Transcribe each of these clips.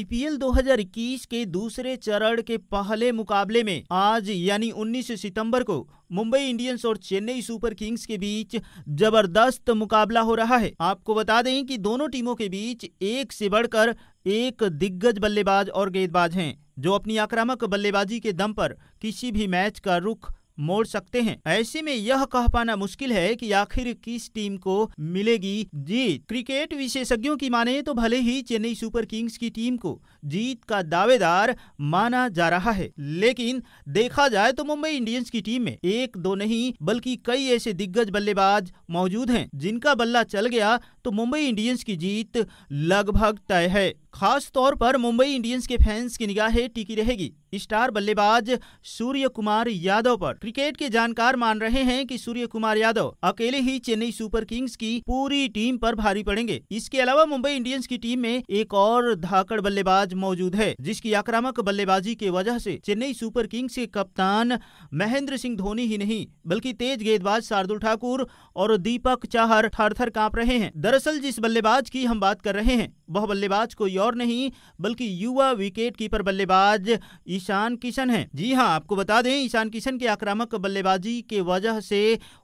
IPL 2021 के दूसरे चरण के पहले मुकाबले में आज यानी 19 सितंबर को मुंबई इंडियंस और चेन्नई सुपर किंग्स के बीच जबरदस्त मुकाबला हो रहा है आपको बता दें कि दोनों टीमों के बीच एक से बढ़कर एक दिग्गज बल्लेबाज और गेंदबाज हैं जो अपनी आक्रामक बल्लेबाजी के दम पर किसी भी मैच का रुख मोड़ सकते हैं ऐसे में यह कह पाना मुश्किल है कि आखिर किस टीम को मिलेगी जीत क्रिकेट विशेषज्ञों की माने तो भले ही चेन्नई सुपर किंग्स की टीम को जीत का दावेदार माना जा रहा है लेकिन देखा जाए तो मुंबई इंडियंस की टीम में एक दो नहीं बल्कि कई ऐसे दिग्गज बल्लेबाज मौजूद हैं जिनका बल्ला चल गया तो मुंबई इंडियंस की जीत लगभग तय है खास तौर पर मुंबई इंडियंस के फैंस की निगाहें टिकी रहेगी स्टार बल्लेबाज सूर्य कुमार यादव पर क्रिकेट के जानकार मान रहे हैं कि सूर्य कुमार यादव अकेले ही चेन्नई सुपर किंग्स की पूरी टीम पर भारी पड़ेंगे इसके अलावा मुंबई इंडियंस की टीम में एक और धाकड़ बल्लेबाज मौजूद है जिसकी आक्रामक बल्लेबाजी के वजह से चेन्नई सुपर किंग्स के कप्तान महेंद्र सिंह धोनी ही नहीं बल्कि तेज गेंदबाज शार्दुल ठाकुर और दीपक चाहर थर थर रहे हैं दरअसल जिस बल्लेबाज की हम बात कर रहे हैं वह बल्लेबाज कोई और नहीं बल्कि युवा विकेट कीपर बल्लेबाज ईशान किशन है जी हाँ आपको बता दें ईशान किशन के आक्रामक बल्लेबाजी के वजह से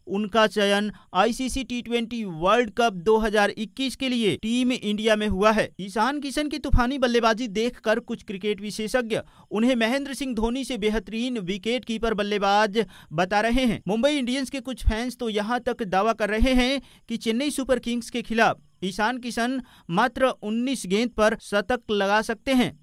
उनका चयन ICC T twenty World Cup 2021 के लिए टीम इंडिया में हुआ है ईशान किशन की तूफानी बल्लेबाजी देखकर कुछ क्रिकेट विशेषज्ञ उन्हें महेंद्र सिंह धोनी से बेहतरीन विकेट कीपर बल्लेबाज बता रहे हैं मुंबई इंडियंस के कुछ फैंस तो यहाँ तक दावा कर रहे हैं कि चेन्नई सुपर किंग्स के खिलाफ ईशान किशन मात्र 19 गेंद पर शतक लगा सकते हैं